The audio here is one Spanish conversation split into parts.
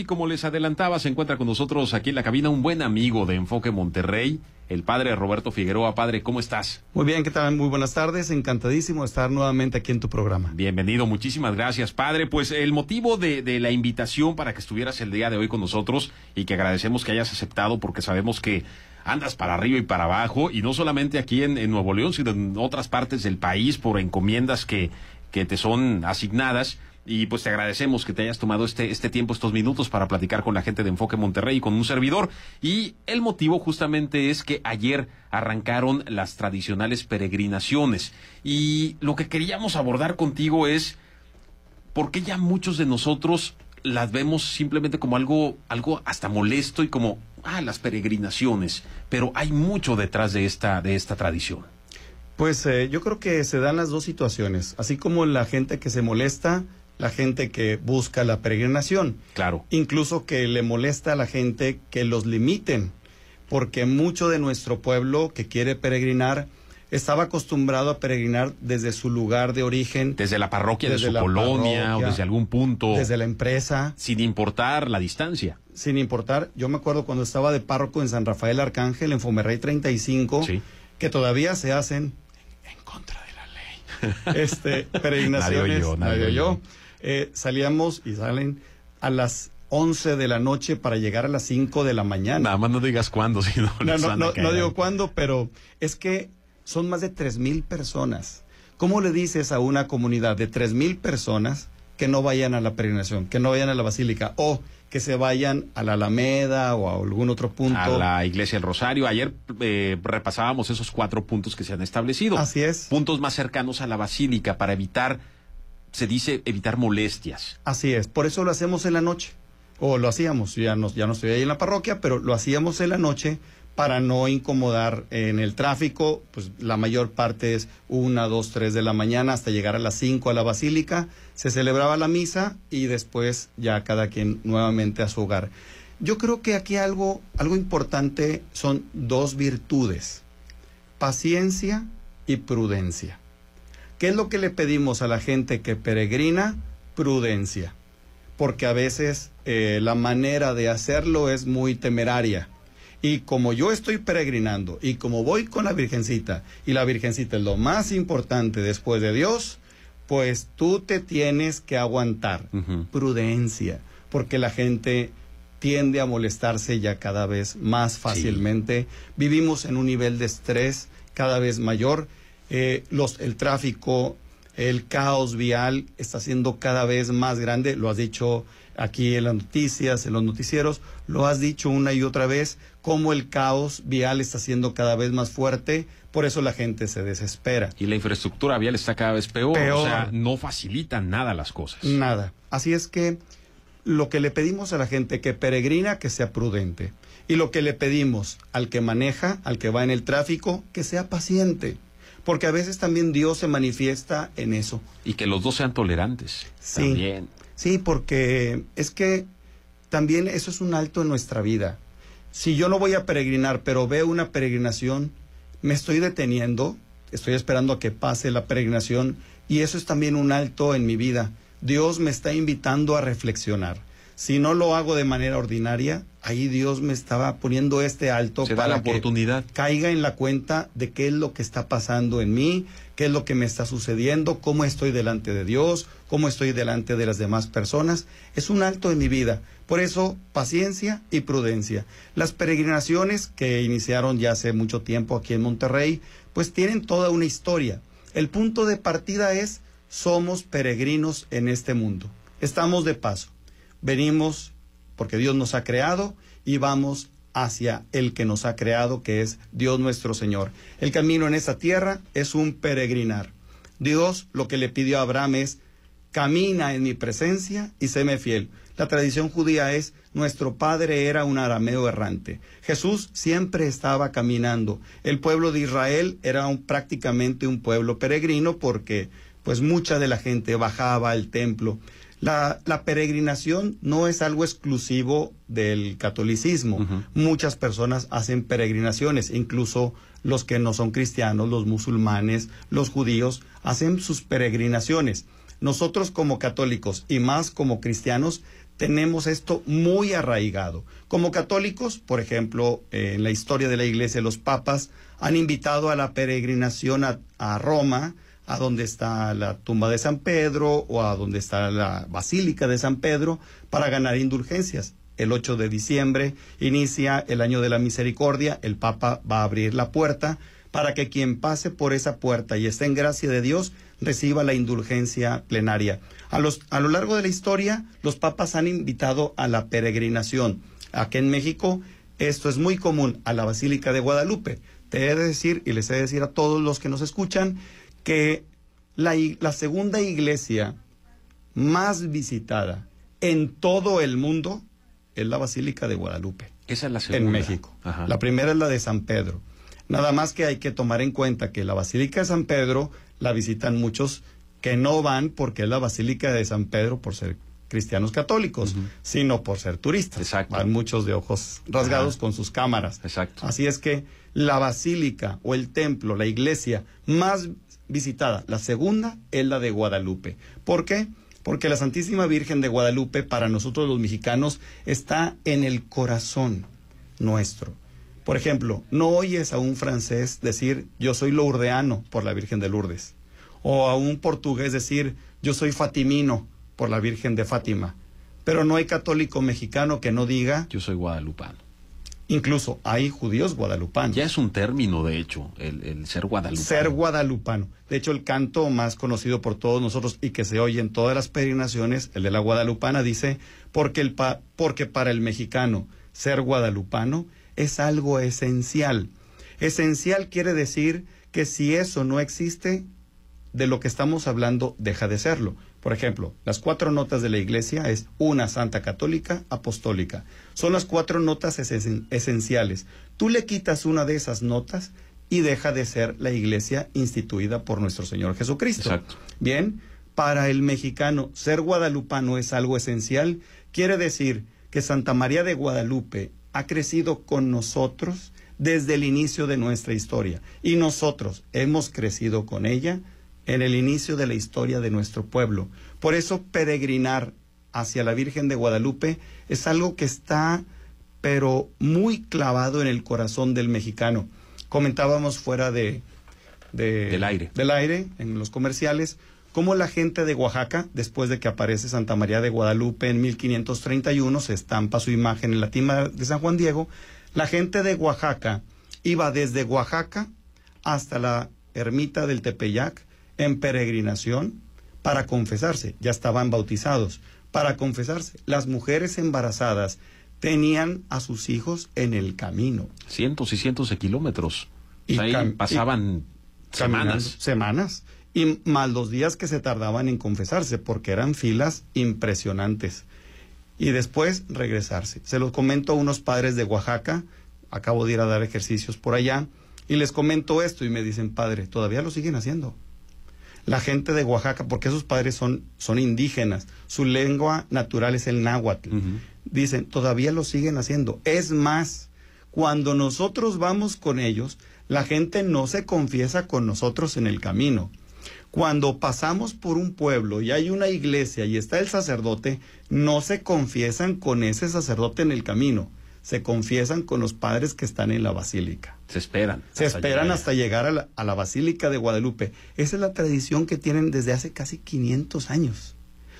Y como les adelantaba, se encuentra con nosotros aquí en la cabina un buen amigo de Enfoque Monterrey, el padre Roberto Figueroa. Padre, ¿cómo estás? Muy bien, ¿qué tal? Muy buenas tardes. Encantadísimo estar nuevamente aquí en tu programa. Bienvenido, muchísimas gracias, padre. Pues el motivo de, la invitación para que estuvieras el día de hoy con nosotros y que agradecemos que hayas aceptado porque sabemos que andas para arriba y para abajo y no solamente aquí en, Nuevo León, sino en otras partes del país por encomiendas que te son asignadas y pues te agradecemos que te hayas tomado este, este tiempo, estos minutos para platicar con la gente de Enfoque Monterrey y con un servidor. Y el motivo justamente es que ayer arrancaron las tradicionales peregrinaciones. Y lo que queríamos abordar contigo es por qué ya muchos de nosotros las vemos simplemente como algo, algo hasta molesto y como, ah, las peregrinaciones. Pero hay mucho detrás de esta, de esta tradición. Pues eh, yo creo que se dan las dos situaciones. Así como la gente que se molesta la gente que busca la peregrinación. Claro. Incluso que le molesta a la gente que los limiten, porque mucho de nuestro pueblo que quiere peregrinar estaba acostumbrado a peregrinar desde su lugar de origen. Desde la parroquia de su colonia o desde algún punto. Desde la empresa. Sin importar la distancia. Sin importar. Yo me acuerdo cuando estaba de párroco en San Rafael Arcángel, en Fomerrey 35, que todavía se hacen en, contra de la ley. Este, peregrinaciones. nadie eh, salíamos y salen a las 11 de la noche para llegar a las 5 de la mañana. Nada más no digas cuándo, si no, no, no, digo cuándo, pero es que son más de tres mil personas. ¿Cómo le dices a una comunidad de tres mil personas que no vayan a la peregrinación, que no vayan a la basílica o que se vayan a la Alameda o a algún otro punto? A la Iglesia del Rosario. Ayer eh, repasábamos esos cuatro puntos que se han establecido. Así es. Puntos más cercanos a la basílica para evitar se dice evitar molestias. Así es, por eso lo hacemos en la noche, o lo hacíamos, ya no, ya no estoy ahí en la parroquia, pero lo hacíamos en la noche para no incomodar en el tráfico, pues la mayor parte es una, dos, tres de la mañana hasta llegar a las cinco a la basílica, se celebraba la misa y después ya cada quien nuevamente a su hogar. Yo creo que aquí algo, algo importante son dos virtudes, paciencia y prudencia. ¿Qué es lo que le pedimos a la gente que peregrina? Prudencia, porque a veces eh, la manera de hacerlo es muy temeraria. Y como yo estoy peregrinando y como voy con la Virgencita, y la Virgencita es lo más importante después de Dios, pues tú te tienes que aguantar. Prudencia, porque la gente tiende a molestarse ya cada vez más fácilmente. Vivimos en un nivel de estrés cada vez mayor eh, los, el tráfico, el caos vial está siendo cada vez más grande, lo has dicho aquí en las noticias, en los noticieros, lo has dicho una y otra vez, cómo el caos vial está siendo cada vez más fuerte, por eso la gente se desespera. Y la infraestructura vial está cada vez peor, o sea, no facilita nada las cosas. Nada. Así es que lo que le pedimos a la gente que peregrina, que sea prudente. Y lo que le pedimos al que maneja, al que va en el tráfico, que sea paciente porque a veces también Dios se manifiesta en eso. Y que los dos sean tolerantes. Sí. También. Sí, porque es que también eso es un alto en nuestra vida. Si yo no voy a peregrinar, pero veo una peregrinación, me estoy deteniendo, estoy esperando a que pase la peregrinación, y eso es también un alto en mi vida. Dios me está invitando a reflexionar si no lo hago de manera ordinaria, ahí Dios me estaba poniendo este alto para que caiga en la cuenta de qué es lo que está pasando en mí, qué es lo que me está sucediendo, cómo estoy delante de Dios, cómo estoy delante de las demás personas. Es un alto en mi vida. Por eso, paciencia y prudencia. Las peregrinaciones que iniciaron ya hace mucho tiempo aquí en Monterrey, pues tienen toda una historia. El punto de partida es, somos peregrinos en este mundo. Estamos de paso venimos porque Dios nos ha creado y vamos hacia el que nos ha creado, que es Dios nuestro Señor. El camino en esta tierra es un peregrinar. Dios lo que le pidió a Abraham es, camina en mi presencia y séme fiel. La tradición judía es, nuestro padre era un arameo errante. Jesús siempre estaba caminando. El pueblo de Israel era prácticamente un pueblo peregrino porque pues mucha de la gente bajaba al templo. La, peregrinación no es algo exclusivo del catolicismo. Muchas personas hacen peregrinaciones, incluso los que no son cristianos, los musulmanes, los judíos, hacen sus peregrinaciones. Nosotros como católicos y más como cristianos tenemos esto muy arraigado. Como católicos, por ejemplo, en la historia de la Iglesia, los papas han invitado a la peregrinación a Roma, a donde está la tumba de San Pedro o a donde está la Basílica de San Pedro para ganar indulgencias. El 8 de diciembre inicia el año de la misericordia, el Papa va a abrir la puerta para que quien pase por esa puerta y esté en gracia de Dios reciba la indulgencia plenaria. A, los, a lo largo de la historia, los papas han invitado a la peregrinación. Aquí en México esto es muy común, a la Basílica de Guadalupe. Te he de decir y les he de decir a todos los que nos escuchan que la, la segunda iglesia más visitada en todo el mundo es la Basílica de Guadalupe. Esa es la segunda. En México. La primera es la de San Pedro. Nada más que hay que tomar en cuenta que la Basílica de San Pedro la visitan muchos que no van porque es la Basílica de San Pedro por ser cristianos católicos, sino por ser turistas. Exacto. Van muchos de ojos rasgados con sus cámaras. Exacto. Así es que la basílica o el templo, la iglesia más visitada. La segunda es la de Guadalupe. ¿Por qué? Porque la Santísima Virgen de Guadalupe para nosotros los mexicanos está en el corazón nuestro. Por ejemplo, no oyes a un francés decir yo soy lourdeano por la Virgen de Lourdes, o a un portugués decir yo soy fatimino por la Virgen de Fátima, pero no hay católico mexicano que no diga yo soy guadalupano. Incluso hay judíos guadalupanos. Ya es un término, de hecho, el, ser guadalupano. Ser guadalupano. De hecho, el canto más conocido por todos nosotros y que se oye en todas las peregrinaciones, el de la guadalupana, dice, porque, el porque para el mexicano ser guadalupano es algo esencial. Esencial quiere decir que si eso no existe, de lo que estamos hablando deja de serlo. Por ejemplo, las cuatro notas de la iglesia es una santa católica apostólica. Son las cuatro notas esenciales. Tú le quitas una de esas notas y deja de ser la iglesia instituida por nuestro Señor Jesucristo. Bien, para el mexicano ser guadalupano es algo esencial. Quiere decir que Santa María de Guadalupe ha crecido con nosotros desde el inicio de nuestra historia y nosotros hemos crecido con ella en el inicio de la historia de nuestro pueblo. Por eso peregrinar hacia la Virgen de Guadalupe es algo que está pero muy clavado en el corazón del mexicano. Comentábamos fuera de, del aire, del aire en los comerciales cómo la gente de Oaxaca, después de que aparece Santa María de Guadalupe en 1531, se estampa su imagen en la tima de San Juan Diego, la gente de Oaxaca iba desde Oaxaca hasta la ermita del Tepeyac en peregrinación para confesarse, ya estaban bautizados, para confesarse. Las mujeres embarazadas tenían a sus hijos en el camino. Cientos y cientos de kilómetros. Y Ahí pasaban semanas. Semanas. Y más los días que se tardaban en confesarse, porque eran filas impresionantes. Y después regresarse. Se los comento a unos padres de Oaxaca, acabo de ir a dar ejercicios por allá, y les comento esto y me dicen, padre, todavía lo siguen haciendo la gente de Oaxaca, porque sus padres son, son indígenas, su lengua natural es el náhuatl. Dicen, todavía lo siguen haciendo. Es más, cuando nosotros vamos con ellos, la gente no se confiesa con nosotros en el camino. Cuando pasamos por un pueblo y hay una iglesia y está el sacerdote, no se confiesan con ese sacerdote en el camino se confiesan con los padres que están en la basílica. Se esperan. Se esperan hasta llegar a la, basílica de Guadalupe. Esa es la tradición que tienen desde hace casi 500 años.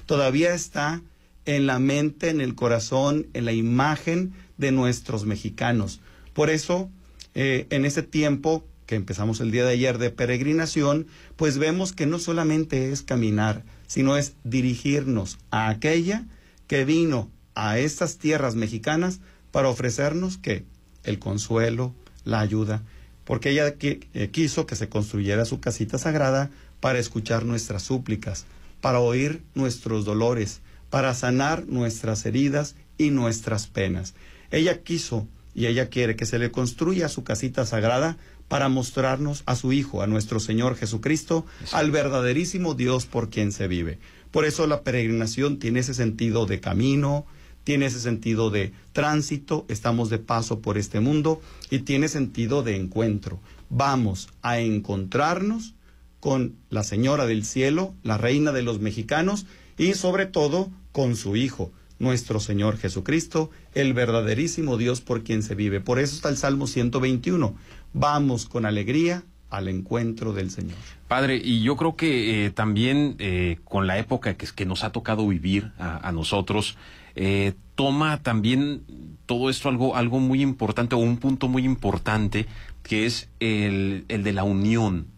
Todavía está en la mente, en el corazón, en la imagen de nuestros mexicanos. Por eso, eh, en ese tiempo que empezamos el día de ayer de peregrinación, pues vemos que no solamente es caminar, sino es dirigirnos a aquella que vino a estas tierras mexicanas para ofrecernos que el consuelo, la ayuda, porque ella eh, quiso que se construyera su casita sagrada para escuchar nuestras súplicas, para oír nuestros dolores, para sanar nuestras heridas y nuestras penas. Ella quiso y ella quiere que se le construya su casita sagrada para mostrarnos a su Hijo, a nuestro Señor Jesucristo, al verdaderísimo Dios por quien se vive. Por eso la peregrinación tiene ese sentido de camino, tiene ese sentido de tránsito, estamos de paso por este mundo y tiene sentido de encuentro. Vamos a encontrarnos con la Señora del Cielo, la Reina de los Mexicanos y sobre todo con su Hijo, nuestro Señor Jesucristo, el verdaderísimo Dios por quien se vive. Por eso está el Salmo 121. Vamos con alegría al encuentro del Señor. Padre, y yo creo que eh, también eh, con la época que, nos ha tocado vivir a, nosotros, eh, toma también todo esto algo, algo muy importante o un punto muy importante que es el, el de la unión,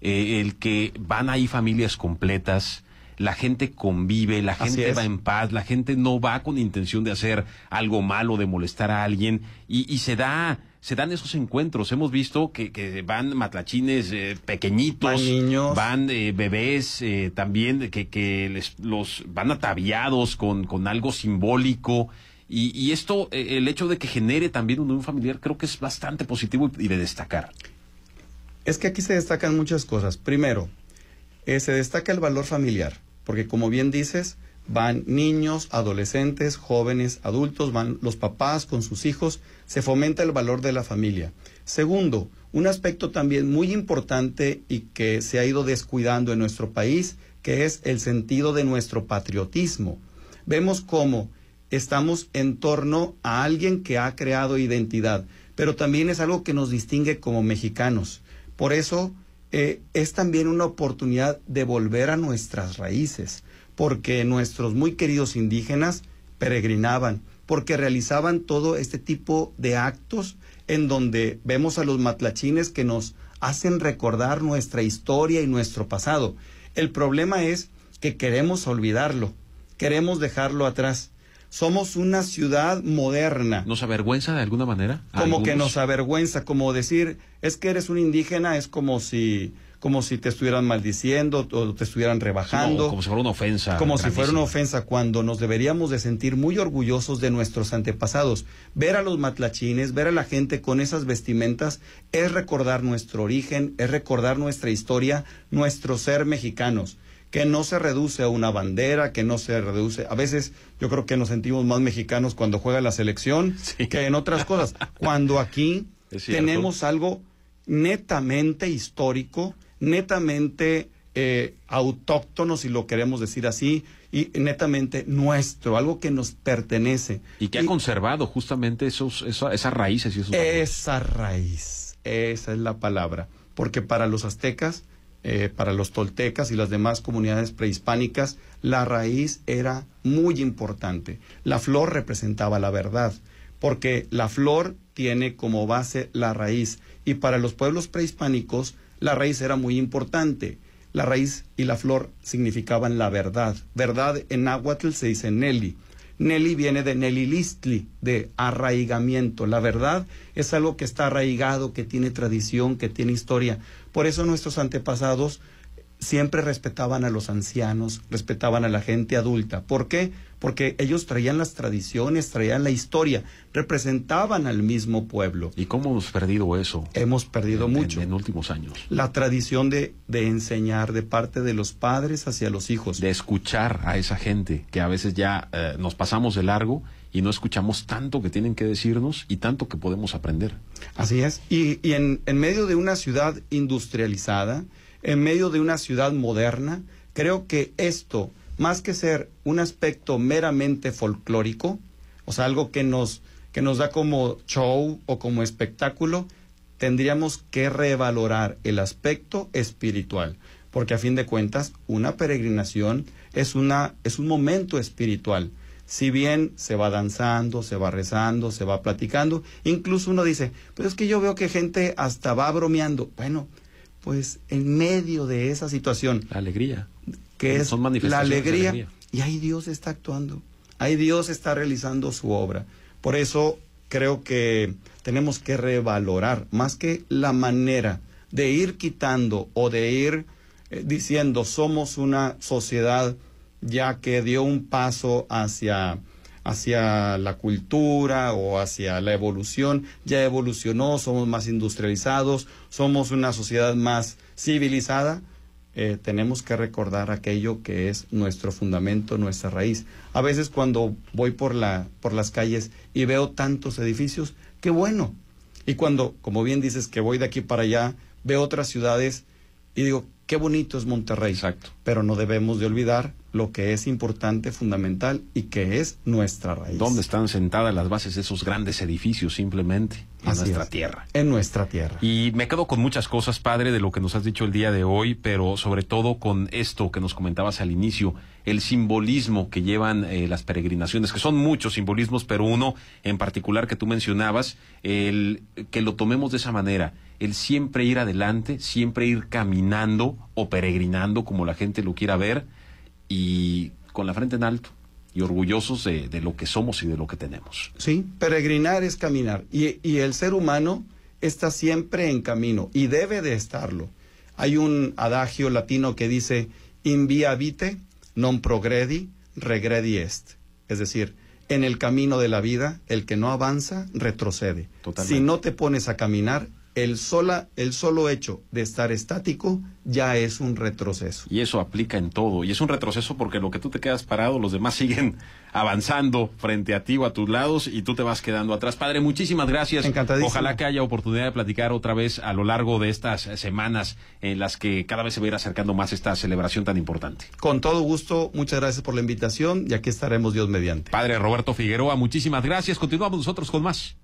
el que van ahí familias completas, la gente convive, la gente va en paz, la gente no va con intención de hacer algo malo, de molestar a alguien y se da se dan esos encuentros. Hemos visto que, que van matlachines eh, pequeñitos, van, eh, bebés eh, también, que, que les, los van ataviados con, con algo simbólico. Y, y esto, eh, el hecho de que genere también un familiar, creo que es bastante positivo y de destacar. Es que aquí se destacan muchas cosas. Primero, se destaca el valor familiar, porque como bien dices, van niños, adolescentes, jóvenes, adultos, van los papás con sus hijos, se fomenta el valor de la familia. Segundo, un aspecto también muy importante y que se ha ido descuidando en nuestro país, que es el sentido de nuestro patriotismo. Vemos cómo estamos en torno a alguien que ha creado identidad, pero también es algo que nos distingue como mexicanos. Por eso eh, es también una oportunidad de volver a nuestras raíces porque nuestros muy queridos indígenas peregrinaban, porque realizaban todo este tipo de actos en donde vemos a los matlachines que nos hacen recordar nuestra historia y nuestro pasado. El problema es que queremos olvidarlo, queremos dejarlo atrás. Somos una ciudad moderna. ¿Nos avergüenza de alguna manera? Como que nos avergüenza, como decir, es que eres un indígena, es como si como si te estuvieran maldiciendo o te estuvieran rebajando. como si fuera una ofensa. Como si fuera una ofensa cuando nos deberíamos de sentir muy orgullosos de nuestros antepasados. Ver a los matlachines, ver a la gente con esas vestimentas es recordar nuestro origen, es recordar nuestra historia, nuestro ser mexicanos que no se reduce a una bandera, que no se reduce. A veces yo creo que nos sentimos más mexicanos cuando juega la selección que en otras cosas. Cuando aquí tenemos algo netamente histórico netamente eh, autóctono, si lo queremos decir así, y netamente nuestro, algo que nos pertenece. Y que han ha conservado justamente esos, esas raíces. Y esa raíz, esa es la palabra. Porque para los aztecas, eh, para los toltecas y las demás comunidades prehispánicas, la raíz era muy importante. La flor representaba la verdad, porque la flor tiene como base la raíz. Y para los pueblos prehispánicos, la raíz era muy importante. La raíz y la flor significaban la verdad. Verdad en náhuatl se dice Nelly. Nelly viene de Nelly listli, de arraigamiento. La verdad es algo que está arraigado, que tiene tradición, que tiene historia. Por eso nuestros antepasados siempre respetaban a los ancianos, respetaban a la gente adulta. ¿Por qué? porque ellos traían las tradiciones, traían la historia, representaban al mismo pueblo. ¿Y cómo hemos perdido eso? Hemos perdido mucho. En, últimos años. La tradición de, enseñar de parte de los padres hacia los hijos. De escuchar a esa gente que a veces ya eh, nos pasamos de largo y no escuchamos tanto que tienen que decirnos y tanto que podemos aprender. Así es. Y, en, en medio de una ciudad industrializada, en medio de una ciudad moderna, creo que esto más que ser un aspecto meramente folclórico, o sea, algo que nos, que nos da como show o como espectáculo, tendríamos que revalorar el aspecto espiritual, porque a fin de cuentas una peregrinación es, una, es un momento espiritual. Si bien se va danzando, se va rezando, se va platicando, incluso uno dice, pero pues es que yo veo que gente hasta va bromeando. Bueno, pues en medio de esa situación. La alegría que es la alegría. Y ahí Dios está actuando, ahí Dios está realizando su obra. Por eso creo que tenemos que revalorar más que la manera de ir quitando o de ir eh, diciendo somos una sociedad ya que dio un paso hacia hacia la cultura o hacia la evolución, ya evolucionó, somos más industrializados, somos una sociedad más civilizada, eh, tenemos que recordar aquello que es nuestro fundamento, nuestra raíz. A veces cuando voy por, la, por las calles y veo tantos edificios, qué bueno. Y cuando, como bien dices, que voy de aquí para allá, veo otras ciudades y digo, qué bonito es Monterrey. Exacto. Pero no debemos de olvidar lo que es importante, fundamental y que es nuestra raíz. ¿Dónde están sentadas las bases de esos grandes edificios simplemente? En nuestra tierra. En nuestra tierra. Y me quedo con muchas cosas, padre, de lo que nos has dicho el día de hoy, pero sobre todo con esto que nos comentabas al inicio, el simbolismo que llevan eh, las peregrinaciones, que son muchos simbolismos, pero uno en particular que tú mencionabas, el que lo tomemos de esa manera, el siempre ir adelante, siempre ir caminando o peregrinando como la gente lo quiera ver y con la frente en alto y orgullosos de, lo que somos y de lo que tenemos. Sí, peregrinar es caminar y, el ser humano está siempre en camino y debe de estarlo. Hay un adagio latino que dice, in via vite non progredi, regredi est. Es decir, en el camino de la vida, el que no avanza, retrocede. Si no te pones a caminar, el, sola, el solo hecho de estar estático ya es un retroceso. Y eso aplica en todo. Y es un retroceso porque lo que tú te quedas parado, los demás siguen avanzando frente a ti o a tus lados y tú te vas quedando atrás. Padre, muchísimas gracias. Encantadísimo. Ojalá que haya oportunidad de platicar otra vez a lo largo de estas semanas en las que cada vez se va a ir acercando más esta celebración tan importante. Con todo gusto, muchas gracias por la invitación y aquí estaremos Dios mediante. Padre Roberto Figueroa, muchísimas gracias. Continuamos nosotros con más.